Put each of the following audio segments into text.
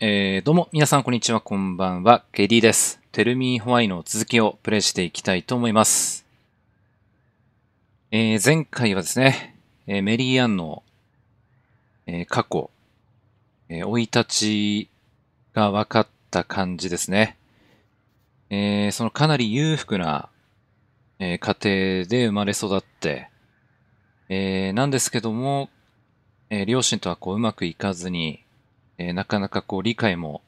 えー、どうも、皆さんこんにちは、こんばんは、ケリーです。テルミーホワイの続きをプレイしていきたいと思います。えー、前回はですね、えー、メリーアンの、えー、過去、えー、追い立ちが分かった感じですね。えー、そのかなり裕福な、えー、家庭で生まれ育って、えー、なんですけども、えー、両親とはこううまくいかずに、えー、なかなかこう理解も、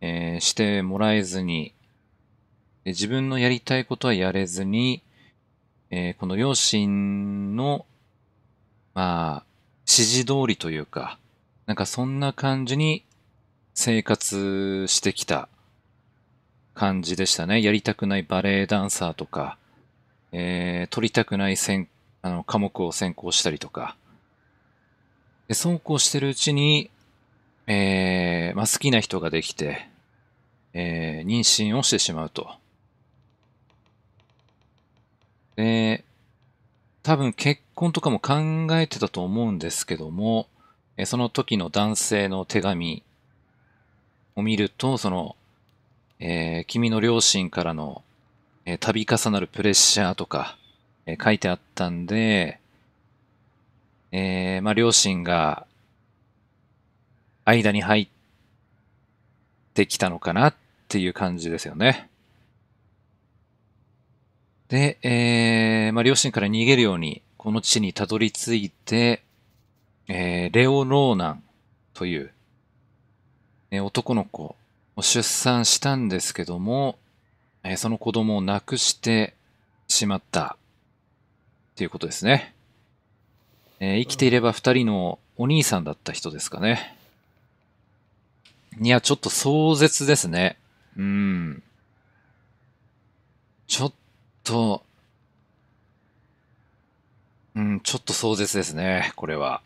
えー、してもらえずに、え自分のやりたいことはやれずに、えこの両親の、まあ、指示通りというか、なんかそんな感じに生活してきた感じでしたね。やりたくないバレエダンサーとか、え取りたくないあの科目を専攻したりとか。でそうこうしてるうちに、えー、まあ、好きな人ができて、えー、妊娠をしてしまうと。で、多分結婚とかも考えてたと思うんですけども、えその時の男性の手紙を見ると、その、えー、君の両親からの、えー、度重なるプレッシャーとか、えー、書いてあったんで、えまあ、両親が、間に入ってきたのかなっていう感じですよね。で、えー、まあ、両親から逃げるように、この地にたどり着いて、えー、レオ・ローナンという、えー、男の子を出産したんですけども、えー、その子供を亡くしてしまったっていうことですね。えー、生きていれば二人のお兄さんだった人ですかね。いや、ちょっと壮絶ですね。うん。ちょっと、うん、ちょっと壮絶ですね、これは。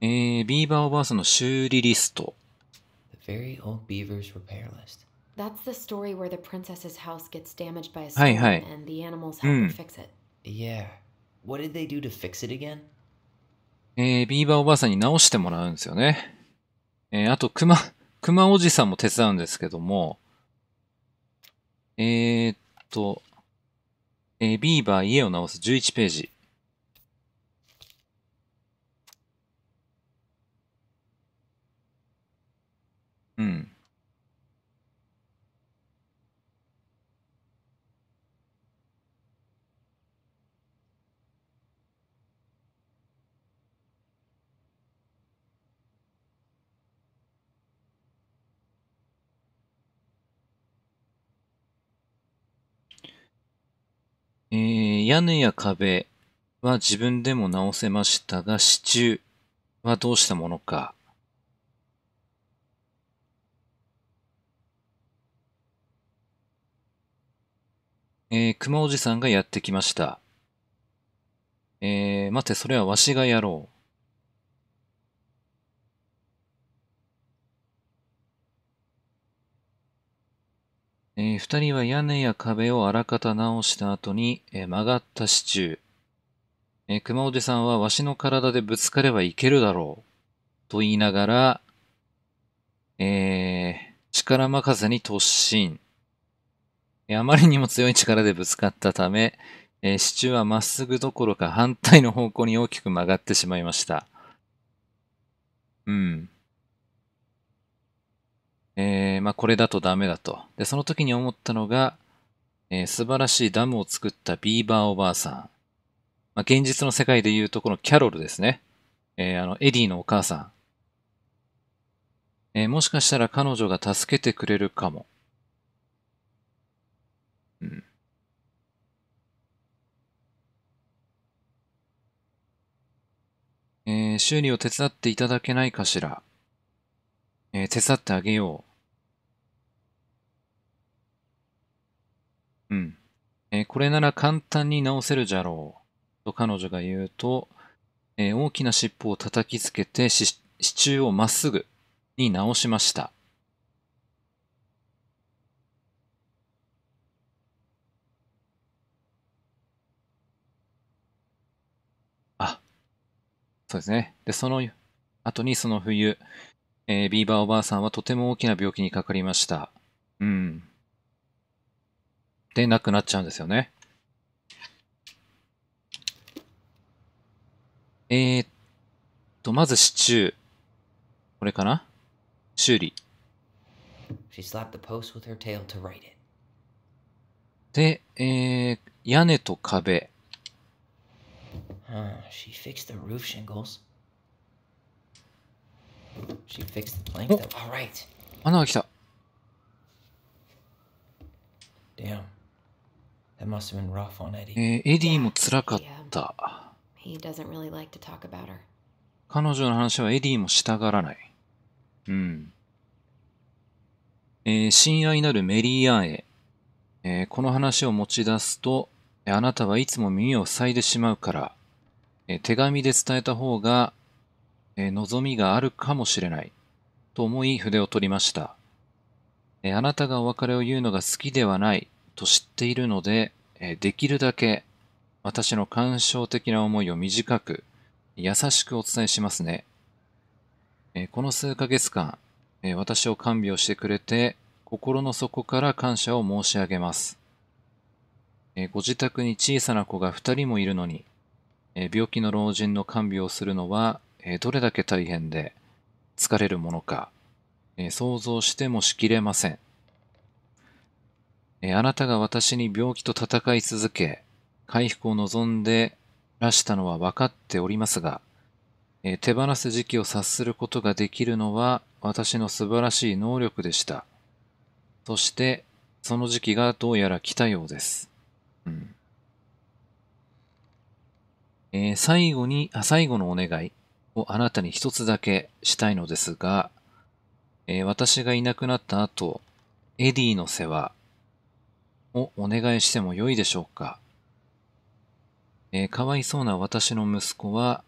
えー、ビーバーオーバースの修理リスト。The very old beaver's repair list. That's the story where the princess's house gets damaged by a storm and the animals help her fix it. Yeah. What did they do to fix it again? えー、ビーバーおばあさんに直してもらうんですよね。えー、あと、熊、熊おじさんも手伝うんですけども、えー、っと、えー、ビーバー家を直す11ページ。うん。えー、屋根や壁は自分でも直せましたが、支柱はどうしたものか。えー、熊おじさんがやってきました。えー、待て、それはわしがやろう。えー、2人は屋根や壁をあらかた直した後に、えー、曲がった支柱。えー、熊おじさんはわしの体でぶつかればいけるだろう。と言いながら、えー、力任せに突進。えー、あまりにも強い力でぶつかったため、えー、支柱はまっすぐどころか反対の方向に大きく曲がってしまいました。うん。えー、まあ、これだとダメだと。で、その時に思ったのが、えー、素晴らしいダムを作ったビーバーおばあさん。まあ、現実の世界でいうとこのキャロルですね。えー、あの、エディのお母さん。えー、もしかしたら彼女が助けてくれるかも。うん。えー、修理を手伝っていただけないかしら。えー、手伝ってあげよう。うん。えー、これなら簡単に直せるじゃろう。と彼女が言うと、えー、大きな尻尾を叩きつけて支柱をまっすぐに直しました。あ、そうですね。で、その後にその冬、えー、ビーバーおばあさんはとても大きな病気にかかりました。うん。で、亡くなっちゃうんですよね。えー、っと、まずシチュー。これかな修理。で、えー、屋根と壁。Huh, She fixed the plank though. Alright. 穴が来た。Damn. That must have been rough on Eddie. えー、エディも辛かった。He doesn't really like to talk about her. 彼女の話はエディもしたがらない。うん。えー、親愛なるメリーアンへ、えー、この話を持ち出すと、あなたはいつも耳を塞いでしまうから、えー、手紙で伝えた方がえー、望みがあるかもしれない。と思い筆を取りました。えー、あなたがお別れを言うのが好きではないと知っているので、えー、できるだけ私の感傷的な思いを短く、優しくお伝えしますね。えー、この数ヶ月間、えー、私を看病してくれて、心の底から感謝を申し上げます。えー、ご自宅に小さな子が二人もいるのに、え病気の老人の看病をするのはえどれだけ大変で疲れるものか、え想像してもしきれません、えあなたが私に病気と戦い続け、回復を望んでらしたのは分かっておりますが、え手放す時期を察することができるのは私の素晴らしい能力でした。そして、その時期がどうやら来たようです。うんえー、最後にあ、最後のお願い。をあなたに一つだけしたいのですが、えー、私がいなくなった後、エディの世話をお願いしてもよいでしょうか、えー、かわいそうな私の息子は、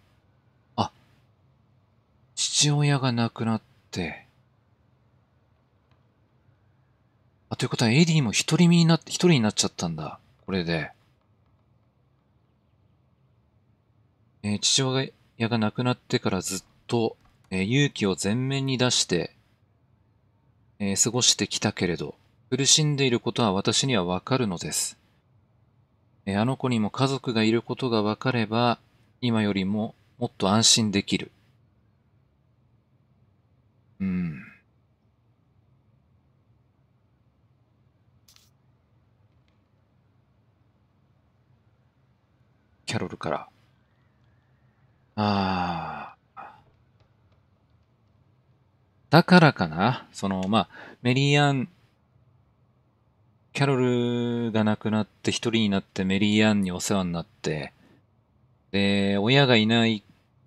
あ、父親が亡くなって、あ、ということはエディも一人身になって、一人になっちゃったんだ。これで。えー、父親が、矢がなくなってからずっと、えー、勇気を前面に出して、えー、過ごしてきたけれど、苦しんでいることは私にはわかるのです。えー、あの子にも家族がいることがわかれば、今よりももっと安心できる。うん。キャロルから。ああ。だからかなその、まあ、メリーアン、キャロルが亡くなって一人になってメリーアンにお世話になって、で、親がいないっ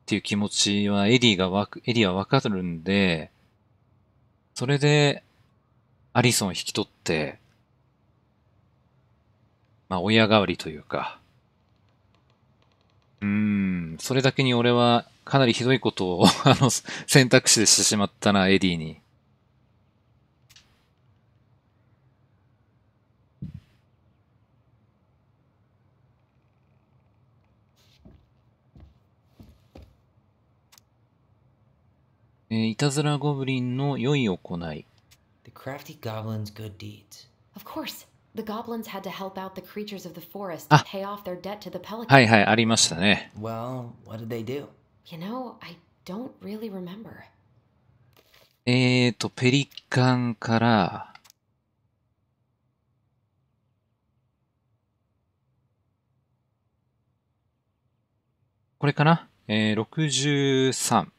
ていう気持ちはエディがわエディはわかるんで、それで、アリソンを引き取って、まあ親代わりというか、うん、それだけに俺はかなりひどいことを あの、選択肢でしてしまったな、エディに。えー、いたずらゴブリンの良い行い。The crafty goblin's good deeds. Of course. The goblins had to help out the creatures of the forest to pay off their debt to the pelican. はいはい、ありましたね。Well, what did they do? You know, I don't really remember. えーと、ペリカンから、これかなえー、63。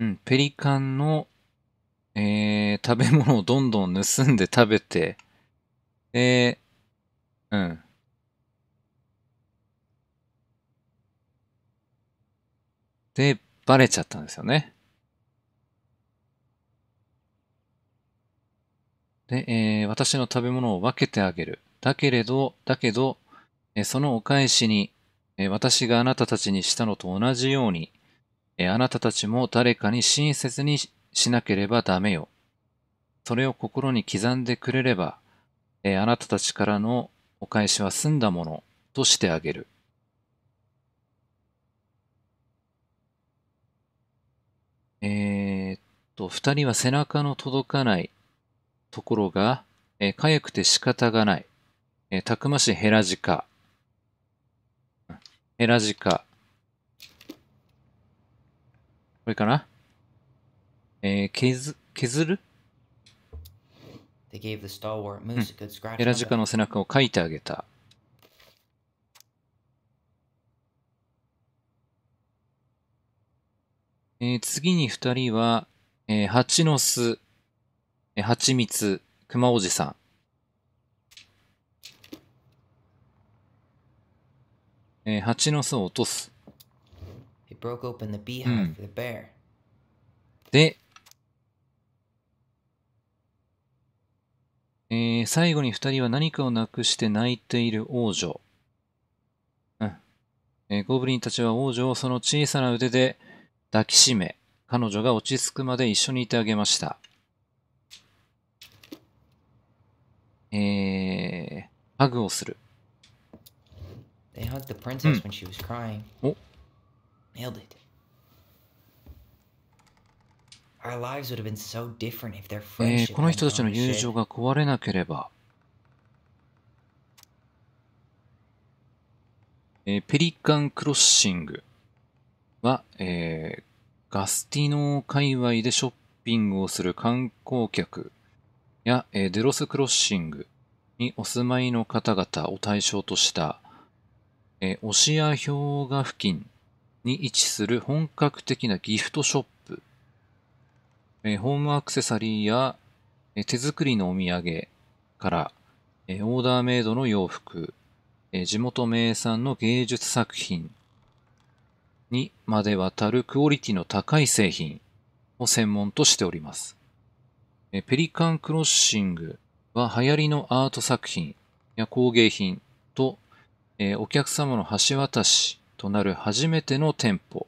うん、ペリカンの、えー、食べ物をどんどん盗んで食べて、で、うん。で、バレちゃったんですよね。で、えー、私の食べ物を分けてあげる。だけれど、だけど、えー、そのお返しに、えー、私があなたたちにしたのと同じように、あなたたちも誰かに親切にしなければダメよ。それを心に刻んでくれれば、えあなたたちからのお返しは済んだものとしてあげる。えー、っと、二人は背中の届かないところが、えー、かゆくて仕方がない。えー、たくましヘラジカ。ヘラジカ。これかなえー、削、削る They gave the stalwart moose a good scratch. ラジカの背中をかいてあげた。えー、次に二人は、えー、蜂の巣、えー、蜂蜜、熊おじさん。えー、蜂の巣を落とす。broke open the beehive for the bear. で、えー、最後に二人は何かをなくして泣いている王女。うん。えー、ゴブリンたちは王女をその小さな腕で抱きしめ、彼女が落ち着くまで一緒にいてあげました。えー、ハグをする。They hugged the princess when she was crying. お Nailed it. Our lives would have been so different if their friendship この e n 人たちの o 友 i 情が壊れなければ、ペリカンクロッシングは、えガスティノー界隈でショッピングをする観光客や、えデロスクロッシングにお住まいの方々を対象とした、えオシア氷河付近に位置する本格的なギフトショップ、えー、ホームアクセサリーや、えー、手作りのお土産から、えー、オーダーメイドの洋服、えー、地元名産の芸術作品にまでわたるクオリティの高い製品を専門としております。えペリカンクロッシングは流行りのアート作品や工芸品と、えお客様の橋渡しとなる初めての店舗、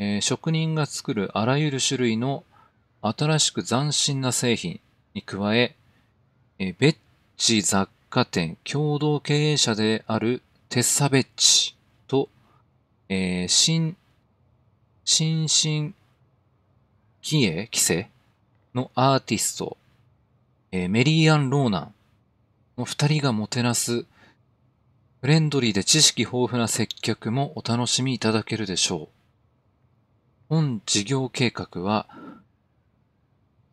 えー、職人が作るあらゆる種類の新しく斬新な製品に加え、えー、ベッチ雑貨店共同経営者であるテッサベッチと、えー、新、新進気鋭規制のアーティスト、えー、メリーアン・ローナンの二人がもてなすフレンドリーで知識豊富な接客もお楽しみいただけるでしょう。本事業計画は、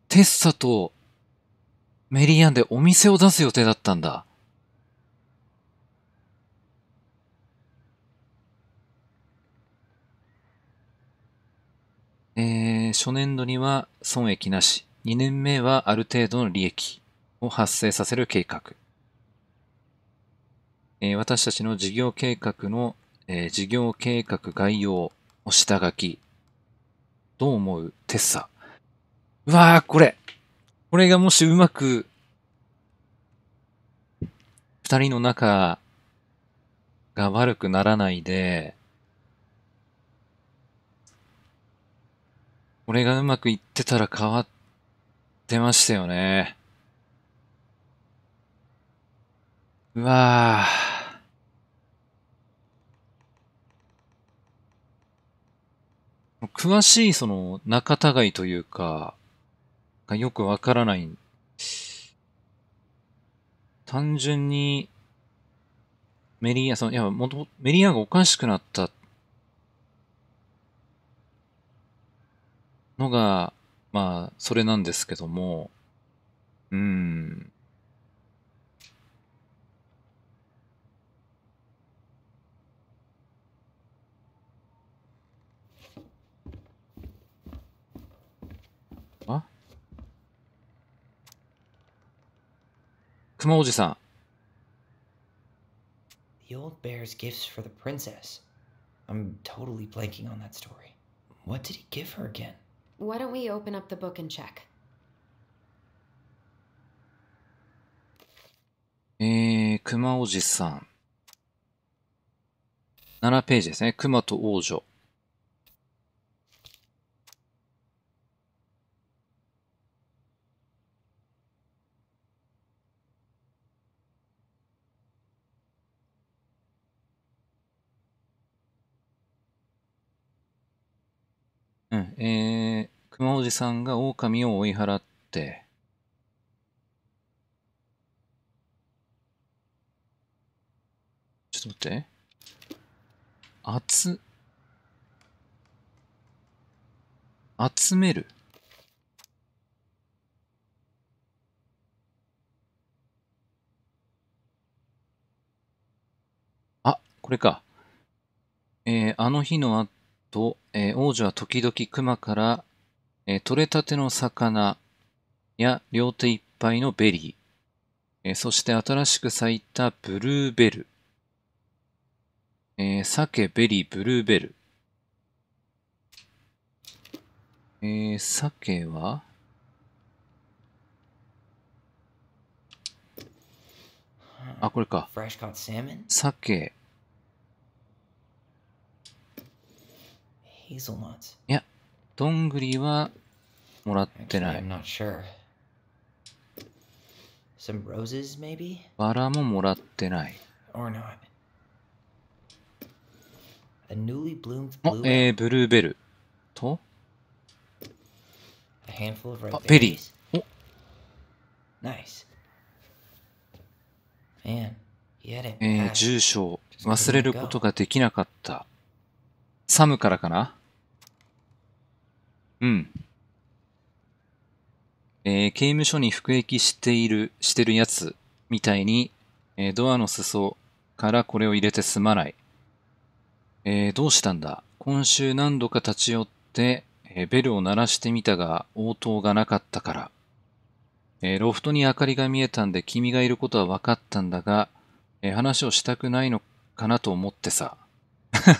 テッサとメリーアンでお店を出す予定だったんだ。えー、初年度には損益なし、2年目はある程度の利益を発生させる計画。え私たちの事業計画の、え事業計画概要を下書き。どう思うテッサ。うわー、これ。これがもしうまく、二人の仲が悪くならないで、これがうまくいってたら変わってましたよね。うわぁ。詳しいその仲違いというか、がよくわからない。単純に、メリーア、その、いや、もとメリーアがおかしくなったのが、まあ、それなんですけども、うん。熊おじさん。The old bear's gifts for the princess. I'm totally blanking on that story. What did he give her again? Why don't we open up the book and check? えー、熊おじさん。7ページですね。熊と王女。えー、熊おじさんが狼を追い払って、ちょっと待って。集、集める。あ、これか。えー、あの日のあったと、えー、王女は時々熊から、えー、取れたての魚や両手いっぱいのベリー、えー、そして新しく咲いたブルーベル、えー、鮭、ベリー、ブルーベル。えー、鮭はあ、これか。鮭。hazelnuts. いや、どんぐりはもらってない。I'm not sure. Some roses, maybe? バラももらってない。Or not. A newly bloomed blue えー、ブルーベルと A handful of red berries. あ、ベリー。お Nice. Man, he had it. えー、住所忘れることができなかった。サムからかなうん。えー、刑務所に服役している、してるやつみたいに、えー、ドアの裾からこれを入れてすまない。えー、どうしたんだ今週何度か立ち寄って、えベルを鳴らしてみたが応答がなかったから。えロフトに明かりが見えたんで君がいることは分かったんだが、え話をしたくないのかなと思ってさ。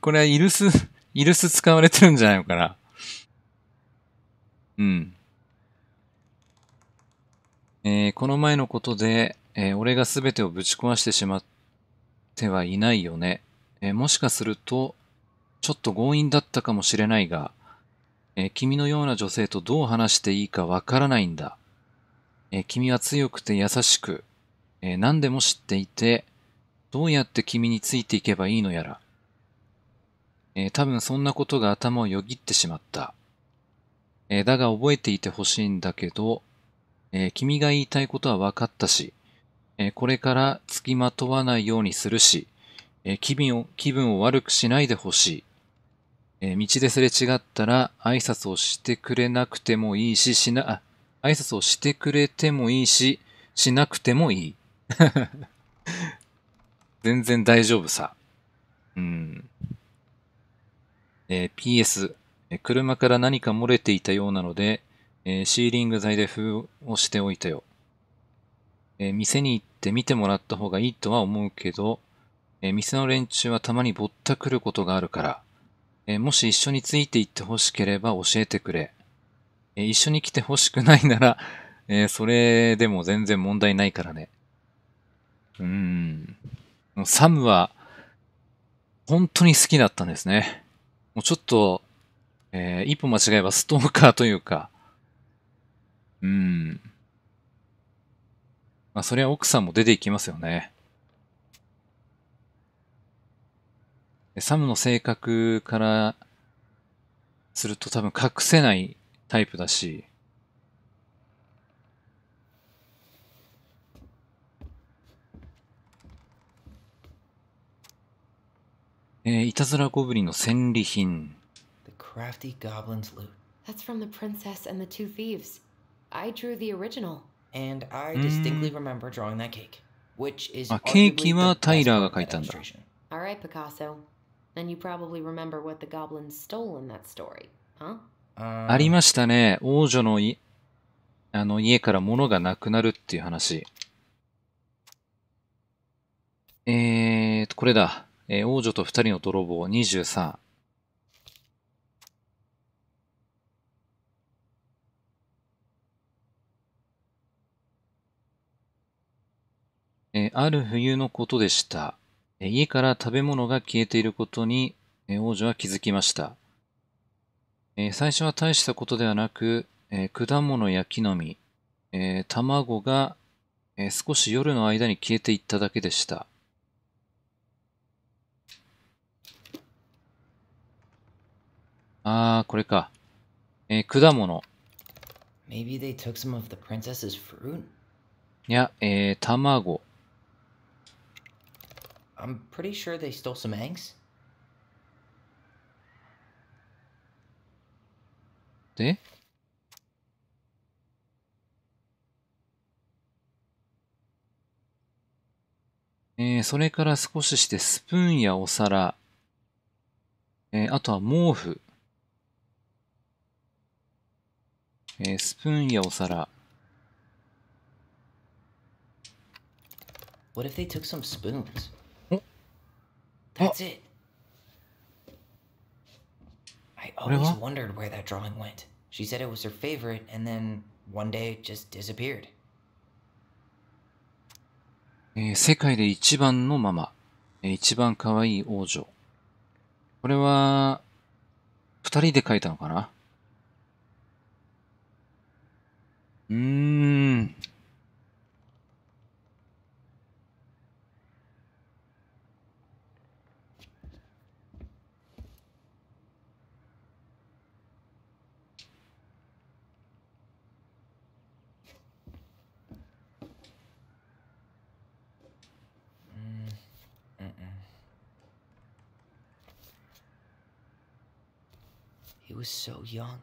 これはイルス、イルス使われてるんじゃないのかなうん。えー、この前のことで、えー、俺が全てをぶち壊してしまってはいないよね。えー、もしかすると、ちょっと強引だったかもしれないが、え君のような女性とどう話していいかわからないんだ。え君は強くて優しく、え何でも知っていて、どうやって君についていけばいいのやら。え多分そんなことが頭をよぎってしまった。えー、だが覚えていてほしいんだけど、えー、君が言いたいことは分かったし、えー、これから付きまとわないようにするし、え気分を、気分を悪くしないでほしい。え道ですれ違ったら挨拶をしてくれなくてもいいし、しな、あ、挨拶をしてくれてもいいし、しなくてもいい。全然大丈夫さ。うん。え PS、車から何か漏れていたようなので、えー、シーリング材で封をしておいたよ。えー、店に行って見てもらった方がいいとは思うけど、えー、店の連中はたまにぼったくることがあるから、えー、もし一緒について行って欲しければ教えてくれ。えー、一緒に来て欲しくないなら、えー、それでも全然問題ないからね。うーん。サムは、本当に好きだったんですね。もうちょっと、えー、一歩間違えばストーカーというか、うん。まあ、そりゃ奥さんも出ていきますよね。サムの性格からすると多分隠せないタイプだし、えー、いたずらゴブリンの戦利品。crafty goblin's loot. That's from The Princess and the Two Thieves. I drew the original. And I distinctly remember drawing that cake, which is あ、ケーキはタイラーが描いたんだ。Alright, Picasso. And you probably remember what the goblins stole in that story, huh? ありましたね。王女のいあの家から物がなくなるっていう話。えーと、これだ。えー、王女と二人の泥棒23。えある冬のことでした。家から食べ物が消えていることに、え王女は気づきました。え最初は大したことではなく、え果物や木の実、え卵が、え少し夜の間に消えていっただけでした。ああ、これか。えー、果物。いや、えー、卵。I'm pretty sure they stole some eggs. でえー、それから少ししてスプーンやお皿、えー、あとは毛布、えー、スプーンやお皿。What if they took some spoons? That's it. I always wondered where that drawing went. She said it was her favorite, and then one day it just disappeared. えー、世界で一番のママ、えー、一番可愛い王女。これは、二人で描いたのかなうーん、was so young.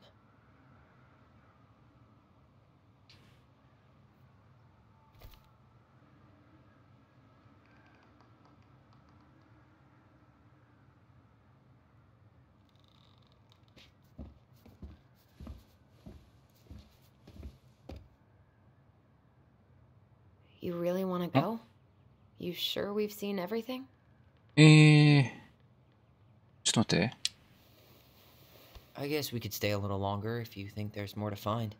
You really want to go? You sure we've seen everything? Eh, it's not there. I guess we could stay a little longer if you think there's more to find.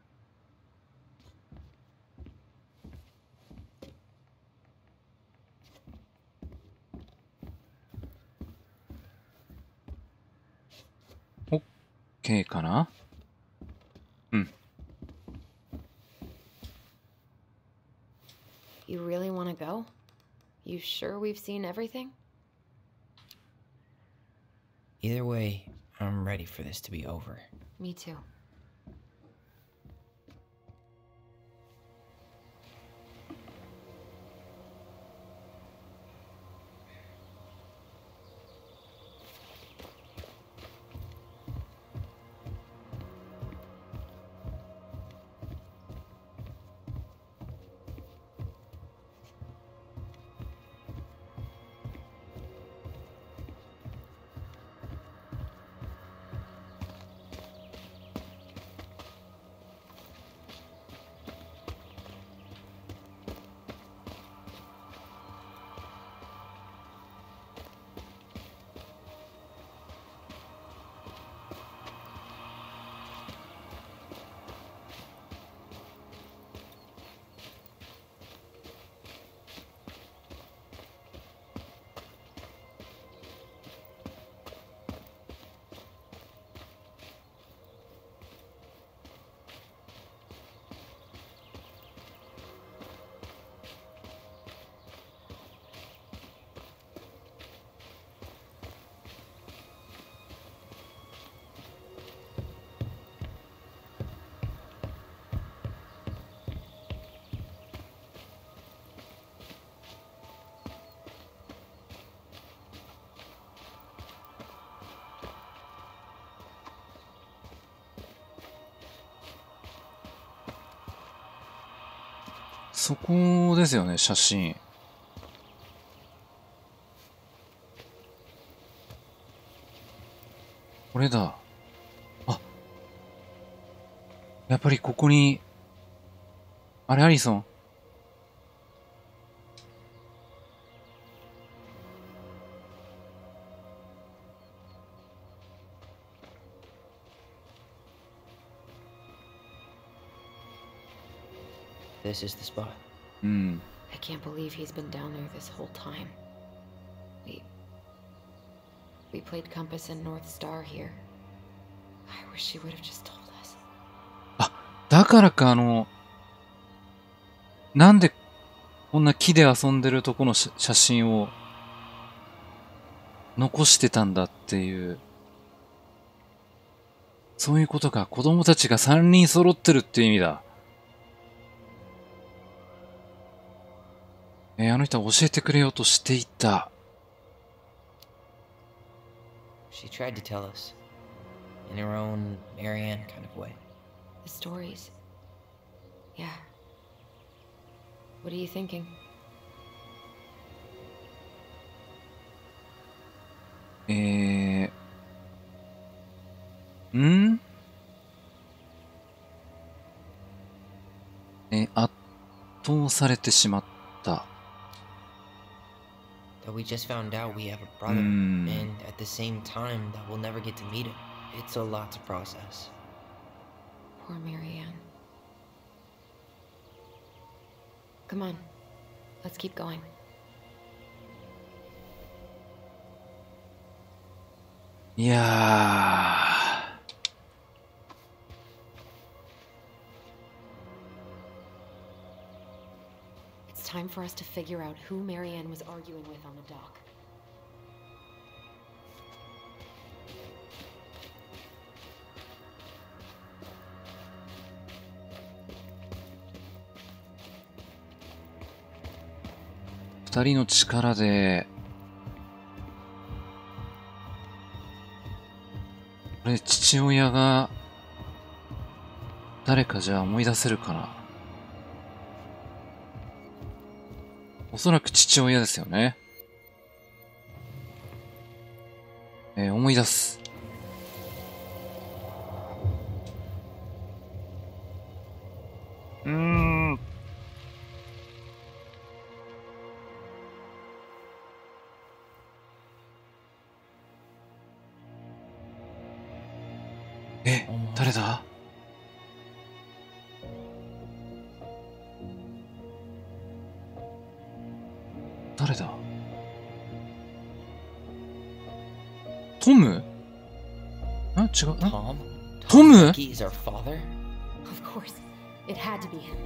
Okay hmm. You really want to go? You sure we've seen everything? Either way, I'm ready for this to be over. Me too. そこですよね、写真。これだ。あ。やっぱりここに、あれ、アリソン This is the spot. Hmm. I can't believe he's been down there this whole time. We. We played Compass and North Star here. I wish she would have just told us. あ、だからかあの、なんでこんな木で遊んでるとこの写真を残してたんだっていう。そういうことか。子供たちが三人揃ってるっていう意味だ。えー、あの人は教えてくれようとしていた。She tried to tell us in her own Marianne kind of way. The stories. Yeah. What are you thinking? えー、んえ、圧倒されてしまった。But we just found out we have a brother, mm. and at the same time, that we'll never get to meet him. It's a lot to process. Poor Marianne. Come on, let's keep going. Yeah. time for us to figure out who Marianne was arguing with on the dock. 二人の力で、これ父親が、誰かじゃあ思い出せるかな。そらく父親ですよね。えー、思い出す。Tom. He's our father? Of course. It had to be him.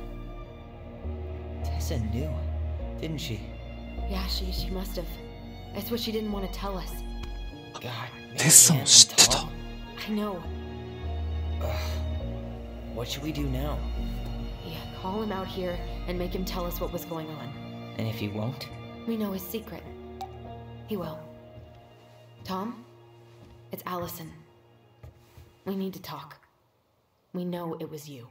Tessa knew, didn't she? Yeah, she, she must have. That's what she didn't want to tell us. God, テッサも知ってた I know. What should we do now? Yeah, call him out here and make him tell us what was going on. And if he won't? We know his secret. He will. Tom? It's Allison. We need to talk. We know it was you.